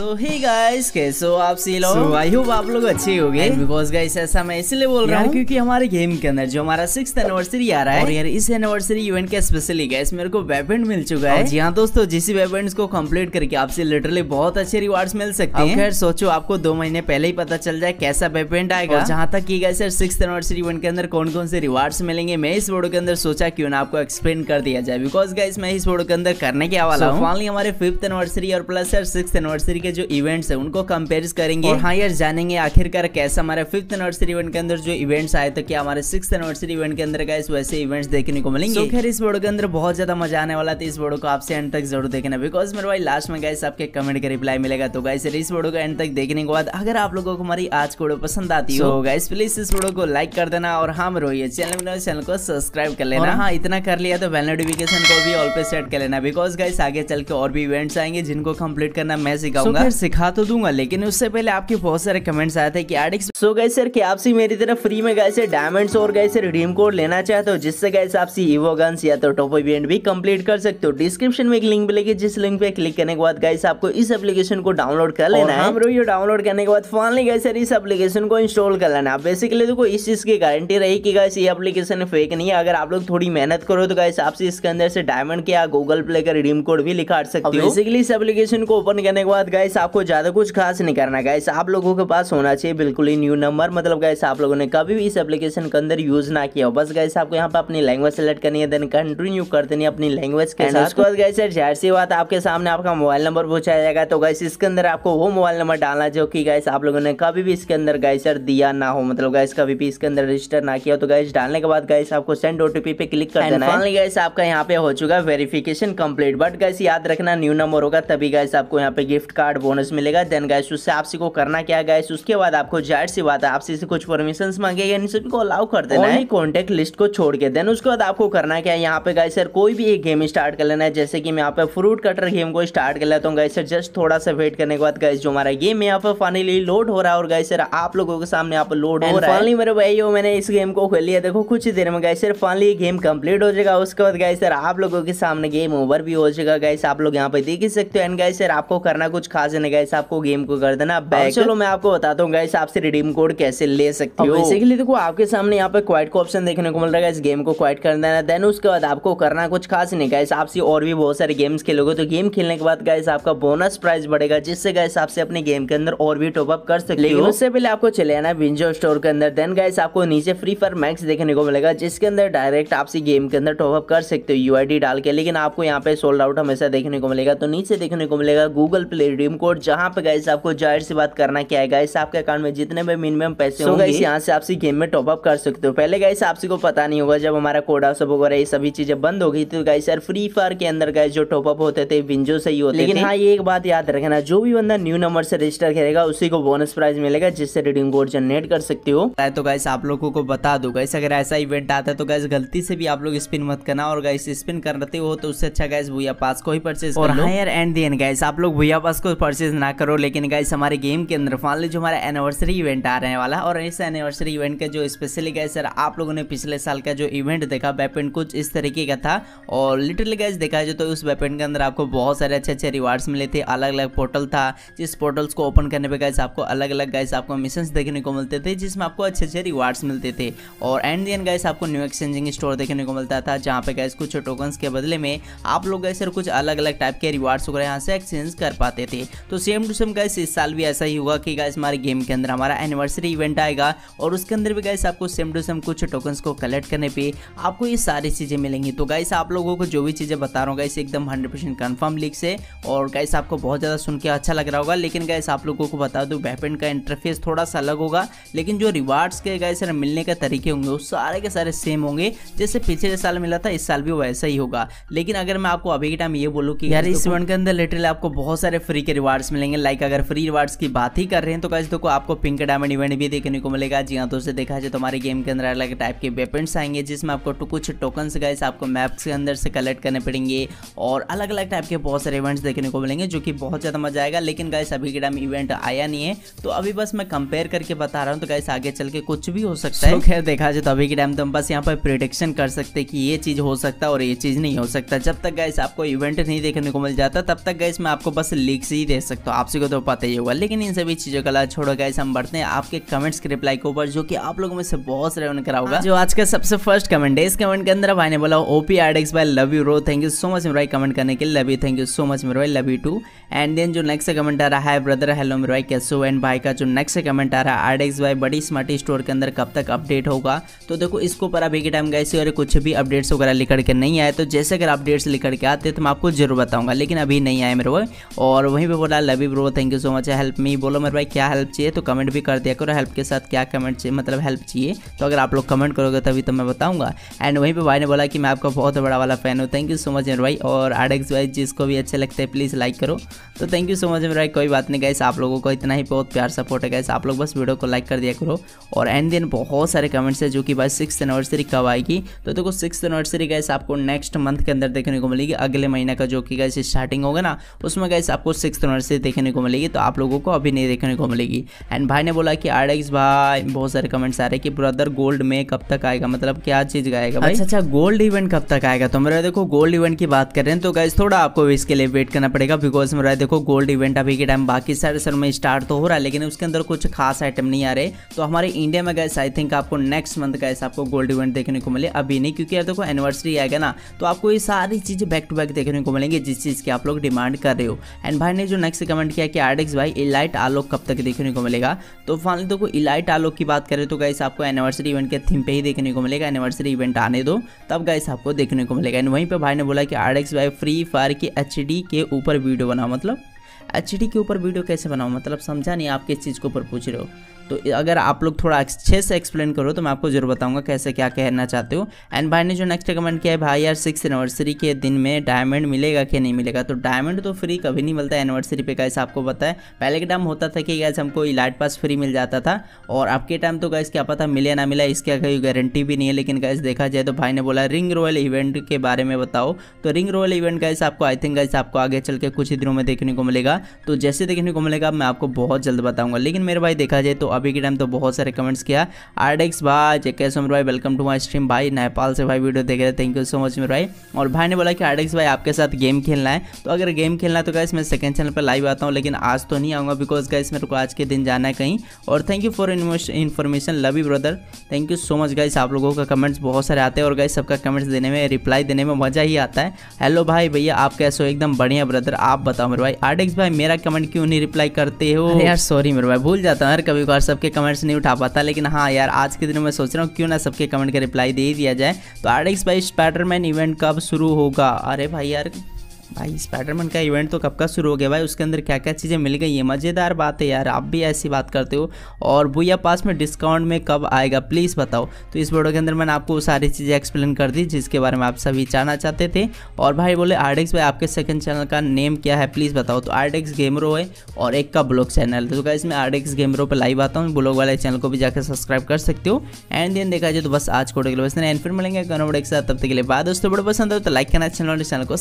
सो ही guys कैसे हो आप सी लोग so, आई होप आप लोग अच्छे हो गए बिकॉज गाइस ऐसा मैं इसलिए बोल रहा हूँ क्योंकि हमारे गेम के अंदर जो हमारा सिक्स एनिवर्सरी आ रहा है और यार इस एनिवर्सरी इवेंट स्पेशली गाइस मेरे को वेपेंट मिल चुका है जी हाँ दोस्तों जिस वेपेंट को कम्प्लीट करके आपसे लिटरली बहुत अच्छे रिवार्ड मिल सकते हैं खैर सोचो आपको दो महीने पहले ही पता चल जाए कैसा वेपेंट आएगा जहाँ तक की गए सर सिक्स एनिवर्सरी इवेंट के अंदर कौन कौन से रिवार्ड मिलेंगे मैं इस वोडो के अंदर सोचा क्यों ना आपको एक्सप्लेन कर दिया जाए बिकॉज गाइस मैं इस वोडो के अंदर करने के हवाला हूँ हमारे फिफ्थ एनिवर्सरी और प्लस सर सिक्स एनिवर्सरी के के जो इवेंट्स है उनको कंपेयर करेंगे और हाँ यार जानेंगे आखिरकार कैसा हमारे फिफ्थ एनिवर्सरी इवेंट के अंदर जो इवेंट्स आए तो क्या हमारे सिक्स एनिवर्सरी इवेंट के अंदर गए वैसे इवेंट्स देखने को मिलेंगे खैर इस वीडियो के अंदर बहुत ज्यादा मजा आने वाला था इस वीडियो को आपसे एंड तक जरूर देखना बिकॉज मेरे भाई लास्ट में गए आपके कमेंट का रिप्लाई मिलेगा तो गाइस इस वीडियो को एंड तक देखने के बाद अगर आप लोगों को हमारी आज को पसंद आती हो गाइस प्लीज इस वीडियो को लाइक कर देना और हम हाँ, मेरे ये चैनल में चैनल को सब्सक्राइब कर लेना हाँ इतना कर लिया तो बेल नोटिफिकेशन को भी ऑल पे सेट कर लेना बिकॉज गाइस आगे चल के और भी इवेंट्स आएंगे जिनको कंप्लीट करना मैं सिखाऊंगा तो दूंगा फिर सिखा तो दूंगा लेकिन उससे पहले आपके बहुत सारे कमेंट्स आए थे कि सो गए सर कि आपसे मेरी तरफ फ्री में गए डायमंड्स और गए रिडीम कोड लेना चाहते हो तो जिससे गए आपसी इवो गन्स या तो टॉप इवेंट भी कम्प्लीट कर सकते हो डिस्क्रिप्शन में एक लिंक मिलेगी जिस लिंक पे क्लिक करने के बाद गाइस आपको इस एप्लीकेशन को डाउनलोड कर लेना है ब्रो ये डाउनलोड करने के बाद फाइनली गए सर इस एप्लीकेशन को इंस्टॉल कर लेना आप बेसिकली देखो इस चीज की गारंटी रही कि गाइस ये एप्लीकेशन फेक नहीं है अगर आप लोग थोड़ी मेहनत करो तो गाइस आपसे इसके अंदर से डायमंड के या गूगल प्ले का रिडीम कोड भी लिखा सकते हो बेसिकली इस एप्लीकेशन को ओपन करने के बाद गए गाइस आपको ज़्यादा कुछ खास नहीं करना गाइस आप लोगों के पास होना चाहिए बिल्कुल ही न्यू नंबर मतलब गाइस आप लोगों ने कभी भी इस एप्लीकेशन के अंदर यूज़ ना किया हो बस गाइस आपको यहाँ पर अपनी लैंग्वेज सेलेक्ट करनी है देन कंटिन्यू कर देनी अपनी लैंग्वेज के उसके बाद गाइस जाहिर सी बात आपके सामने आपका मोबाइल नंबर पूछा जाएगा तो गाइस इसके अंदर आपको वो मोबाइल नंबर डालना जो कि गाइस आप लोगों ने कभी भी इसके अंदर गाइस दिया ना हो मतलब गाइस कभी भी इसके अंदर रजिस्टर ना किया तो गाइस डालने के बाद गाइस आपको सेंड ओटीपी पे क्लिक कर देना है गाइस आपका यहाँ पे हो चुका है वेरिफिकेशन कंप्लीट बट गाइस याद रखना न्यू नंबर होगा तभी गाइस आपको यहाँ पे गिफ्ट कार्ड कार्ड बोनस मिलेगा देन गाइस उससे आपसे को करना क्या गाइस उसके बाद आपको जाहिर सी बात है आपसे इसे कुछ परमिशन मांगे यानी सभी को अलाउ कर देना है कॉन्टेक्ट लिस्ट को छोड़ के देन उसके बाद आपको करना क्या है यहाँ पे गाइस सर कोई भी एक गेम स्टार्ट कर लेना है जैसे कि मैं यहाँ पे फ्रूट कटर गेम को स्टार्ट कर लेता हूँ गाइस सर जस्ट थोड़ा सा वेट करने के बाद गाइस जो हमारा गेम यहाँ पे फाइनली लोड हो रहा है और गाइस सर आप लोगों के सामने यहाँ पर लोड हो रहा है मेरे भाई मैंने इस गेम को खेल लिया देखो कुछ देर में guys sir finally game complete हो जाएगा उसके बाद गाइस सर आप लोगों के सामने गेम ओवर भी हो जाएगा गाइस आप लोग यहाँ पे देख ही सकते हो एंड गाइस सर आपको करना कुछ फाजन है गाइस आपको गेम को कर देना बैक हाँ, चलो मैं आपको बताता हूँ गाइस आपसे रिडीम कोड कैसे ले सकते हो बेसिकली देखो आपके सामने यहाँ पे क्वाइट का ऑप्शन देखने को मिल रहा है इस गेम को क्वाइट कर देना देन उसके बाद आपको करना कुछ खास नहीं गाइस आपसे और भी बहुत सारे गेम्स खेलोगे तो गेम खेलने के बाद गाइस आपका बोनस प्राइस बढ़ेगा जिससे गाइस आपसे अपने गेम के अंदर और भी टॉपअप कर सकते हो उससे पहले आपको चले आना विंजो स्टोर के अंदर देन गाइस आपको नीचे फ्री फायर मैक्स देखने को मिलेगा जिसके अंदर डायरेक्ट आपसे गेम के अंदर टॉपअप कर सकते हो यू डाल के लेकिन आपको यहाँ पे सोल्ड आउट हमेशा देखने को मिलेगा तो नीचे देखने को मिलेगा गूगल प्ले रिडीम कोड जहाँ पे गाइस आपको जाहिर सी बात करना क्या है गाइस आपके अकाउंट में जितने भी मिनिमम पैसे होंगे गाइस यहाँ से आप सी गेम में टॉपअप कर सकते हो पहले गाइस आपसे को पता नहीं होगा जब हमारा कोड हाउस वगैरह ये सभी चीजें बंद हो गई तो गाइस यार फ्री फायर के अंदर गाइस जो टॉपअप होते थे विंजो से ही होते लेकिन हाँ ये एक बात याद रखना जो भी बंदा न्यू नंबर से रजिस्टर करेगा उसी को बोनस प्राइज मिलेगा जिससे रिडीम कोड जनरेट कर सकते हो तो गाइस आप लोगों को बता दो गाइस अगर ऐसा इवेंट आता है तो गाइस गलती से भी आप लोग स्पिन मत करना और गाइस स्पिन करते हो तो उससे अच्छा गाइस भूया पास को ही परचेज और हाँ यार एंड देन गाइस आप लोग भूया पास को परचेज ना करो लेकिन गाइस हमारे गेम के अंदर मान जो हमारा एनिवर्सरी इवेंट आ रहे वाला और इस एनिवर्सरी इवेंट का जो स्पेशली गए सर आप लोगों ने पिछले साल का जो इवेंट देखा वेपन कुछ इस तरीके का था और लिटरली गाइज देखा जाए तो उस वेपन के अंदर आपको बहुत सारे अच्छे अच्छे रिवार्ड्स मिले थे अलग अलग पोर्टल था जिस पोर्टल्स को ओपन करने पर गए आपको अलग अलग गाइस आपको मिशन देखने को मिलते थे जिसमें आपको अच्छे अच्छे रिवार्ड्स मिलते थे और एंड दिन गाइस आपको न्यू एक्सचेंजिंग स्टोर देखने को मिलता था जहाँ पे गाइस कुछ टोकन्स के बदले में आप लोग गए सर कुछ अलग अलग टाइप के रिवार्ड्स वगैरह यहाँ से एक्सचेंज कर पाते थे तो सेम टू सेम गैस इस साल भी ऐसा ही हुआ कि गैस हमारे गेम के अंदर हमारा एनिवर्सरी इवेंट आएगा और उसके अंदर भी गैस आपको सेम टू सेम कुछ टोकन्स को कलेक्ट करने पर आपको ये सारी चीज़ें मिलेंगी तो गैस आप लोगों को जो भी चीज़ें बता रहा हूँ गैस एकदम हंड्रेड कंफर्म लीक से और गैस आपको बहुत ज़्यादा सुन के अच्छा लग रहा होगा लेकिन गैस आप लोगों को बता दूँ वेपन का इंटरफेस थोड़ा सा अलग होगा लेकिन जो रिवार्ड्स के गए मिलने के तरीके होंगे वो सारे के सारे सेम होंगे जैसे पिछले साल मिला था इस साल भी वैसा ही होगा लेकिन अगर मैं आपको अभी के टाइम ये बोलूँ कि यार इस इवेंट के अंदर लिटरली आपको बहुत सारे फ्री के रिवार्ड्स मिलेंगे लाइक अगर फ्री रिवार्ड्स की बात ही कर रहे हैं तो कैसे देखो आपको पिंक डायमंड इवेंट भी देखने को मिलेगा जी हाँ तो उसे देखा जाए तो हमारे गेम के अंदर अलग टाइप के वेपन्स आएंगे जिसमें आपको कुछ टोकन्स गाइस आपको मैप्स के अंदर से कलेक्ट करने पड़ेंगे और अलग अलग टाइप के बहुत सारे इवेंट्स देखने को मिलेंगे जो कि बहुत ज़्यादा मजा आएगा लेकिन गाइस अभी के टाइम इवेंट आया नहीं है तो अभी बस मैं कंपेयर करके बता रहा हूँ तो गाइस आगे चल के कुछ भी हो सकता है खैर देखा जाए तो अभी के टाइम तो हम बस यहाँ पर प्रिडिक्शन कर सकते कि ये चीज़ हो सकता है और ये चीज़ नहीं हो सकता जब तक गाइस आपको इवेंट नहीं देखने को मिल जाता तब तक गाइस मैं आपको बस लीक्स ही देख सकते हो आप सभी को तो पता ही होगा लेकिन इन सभी चीज़ों का छोड़ो गए हम बढ़ते हैं आपके कमेंट्स के रिप्लाई के ऊपर जो कि आप लोगों में से बहुत सारे उन्हें करा होगा हाँ। जो आज का सबसे फर्स्ट कमेंट है इस कमेंट के अंदर भाई ने बोला ओपी आर एक्स बाई love you bro thank you so much मेरे भाई कमेंट करने के लिए love you thank you so much मेरे भाई love you too and then जो नेक्स्ट कमेंट आ रहा है ब्रदर हेलो मेरे भाई कैसो एंड भाई का जो नेक्स्ट कमेंट आ रहा है आर एक्स बाई बड़ी स्मार्टी स्टोर के अंदर कब तक अपडेट होगा तो देखो इसको पर अभी के टाइम गए और कुछ भी अपडेट्स वगैरह लिख करके नहीं आए तो जैसे अगर अपडेट्स लिख करके आते तो मैं आपको जरूर बताऊंगा लेकिन अभी नहीं आए मेरे वो और वहीं भी बोला लवी bro thank you so much help me बोलो मेरे भाई क्या हेल्प चाहिए तो कमेंट भी कर दिया करो हेल्प के साथ क्या कमेंट चाहिए मतलब हेल्प चाहिए तो अगर आप लोग कमेंट करोगे तभी तो मैं बताऊँगा एंड वहीं पर भाई ने बोला कि मैं आपका बहुत बड़ा वाला फैन हूँ थैंक यू सो मच मेरे भाई और आडेक्स भाई जिसको भी अच्छे लगते हैं प्लीज़ लाइक करो तो थैंक यू सो मच मेरे भाई कोई बात नहीं गाइस आप लोगों को इतना ही बहुत प्यार सपोर्ट है गाइस आप लोग बस वीडियो को लाइक कर दिया करो और एंड दिन बहुत सारे कमेंट्स है जो कि भाई सिक्स एनिवर्सरी कब आएगी तो देखो सिक्स एनिवर्सरी गाइस आपको नेक्स्ट मंथ के अंदर देखने को मिलेगी अगले महीने का जो कि गाइस स्टार्टिंग होगा ना उसमें गाइस आपको सिक्स सिक्स रनर से देखने को मिलेगी तो आप लोगों को अभी नहीं देखने को मिलेगी एंड भाई ने बोला कि आर भाई बहुत सारे कमेंट्स आ रहे हैं कि ब्रदर गोल्ड में कब तक आएगा मतलब क्या चीज़ का आएगा भाई अच्छा अच्छा गोल्ड इवेंट कब तक आएगा तो मेरा देखो गोल्ड इवेंट की बात कर रहे हैं तो गाइज थोड़ा आपको इसके लिए वेट करना पड़ेगा बिकॉज मेरा देखो गोल्ड इवेंट अभी के टाइम बाकी सारे सर में स्टार्ट तो हो रहा है लेकिन उसके अंदर कुछ खास आइटम नहीं आ रहे तो हमारे इंडिया में गैस आई थिंक आपको नेक्स्ट मंथ गैस आपको गोल्ड इवेंट देखने को मिले अभी नहीं क्योंकि यार देखो एनिवर्सरी आएगा ना तो आपको ये सारी चीज़ें बैक टू बैक देखने को मिलेंगे जिस चीज़ की आप लोग डिमांड कर रहे हो एंड भाई ने जो नेक्स्ट कमेंट किया कि आरडेक्स भाई इलाइट आलोक कब तक देखने को मिलेगा तो फाइनल देखो तो इलाइट आलोक की बात करें तो गाइस आपको एनिवर्सरी इवेंट के थीम पे ही देखने को मिलेगा एनिवर्सरी इवेंट आने दो तब गाइस आपको देखने को मिलेगा एंड वहीं पर भाई ने बोला कि आरडेक्स भाई फ्री फायर की एच के ऊपर वीडियो बनाओ मतलब एच के ऊपर वीडियो कैसे बनाओ मतलब समझा नहीं आप किस चीज़ के ऊपर पूछ रहे हो तो अगर आप लोग थोड़ा अच्छे से एक्सप्लेन करो तो मैं आपको जरूर बताऊंगा कैसे क्या कहना चाहते हो एंड भाई ने जो नेक्स्ट कमेंट किया है भाई यार सिक्स एनिवर्सरी के दिन में डायमंड मिलेगा कि नहीं मिलेगा तो डायमंड तो फ्री कभी नहीं मिलता एनिवर्सरी पे कैसे आपको पता है पहले के टाइम होता था कि गैस हमको इलाइट पास फ्री मिल जाता था और आपके टाइम तो गैस क्या पता मिले ना मिला इसका कोई गारंटी भी नहीं है लेकिन गैस देखा जाए तो भाई ने बोला रिंग रॉयल इवेंट के बारे में बताओ तो रिंग रॉयल इवेंट गैस आपको आई थिंक गैस आपको आगे चल के कुछ ही दिनों में देखने को मिलेगा तो जैसे देखने को मिलेगा मैं आपको बहुत जल्द बताऊंगा लेकिन मेरे भाई देखा जाए तो अभी के टाइम तो बहुत सारे कमेंट्स किया आरडेक्स भाई जेके सुमर भाई वेलकम टू माई स्ट्रीम भाई नेपाल से भाई वीडियो देख रहे थैंक यू सो मच मेरे भाई और भाई ने बोला कि आरडेक्स भाई आपके साथ गेम खेलना है तो अगर गेम खेलना है तो कैसे मैं सेकेंड चैनल पर लाइव आता हूँ लेकिन आज तो नहीं आऊँगा बिकॉज गाइस मेरे को आज के दिन जाना है कहीं और thank you for information love you brother thank you so much guys आप लोगों का कमेंट्स बहुत सारे आते हैं और गाइस सबका कमेंट्स देने में रिप्लाई देने में मज़ा ही आता है हेलो भाई भैया आप कैसे हो एकदम बढ़िया ब्रदर आप बताओ मेरे भाई आर भाई मेरा कमेंट क्यों नहीं रिप्लाई करते हो यार सॉरी मेरे भाई भूल जाता हूँ यार कभी कभार सबके कमेंट्स नहीं उठा पाता लेकिन हाँ यार आज के दिन में सोच रहा हूँ क्यों ना सबके कमेंट का रिप्लाई दे दिया जाए तो आर एक्स बाई स्पाइडरमैन इवेंट कब शुरू होगा अरे भाई यार भाई स्पाइडरमैन का इवेंट तो कब का शुरू हो गया भाई उसके अंदर क्या क्या चीज़ें मिल गई है मज़ेदार बात है यार आप भी ऐसी बात करते हो और भूया पास में डिस्काउंट में कब आएगा प्लीज़ बताओ तो इस वीडियो के अंदर मैंने आपको सारी चीज़ें एक्सप्लेन कर दी जिसके बारे में आप सभी जानना चाहते थे और भाई बोले आरडेक्स भाई आपके सेकंड चैनल का नेम क्या है प्लीज़ बताओ तो आरडेक्स गेमरो है और एक का ब्लॉग चैनल तो क्या इसमें आरडेक्स गेमरो पर लाइव आता हूँ ब्लॉग वाले चैनल को भी जाकर सब्सक्राइब कर सकते हो एंड देन देखा जाए तो बस आज को बस एंड फिर मिलेंगे तब तक के लिए बाद दोस्तों बड़ा पसंद हो तो लाइक करना चैनल और चैनल को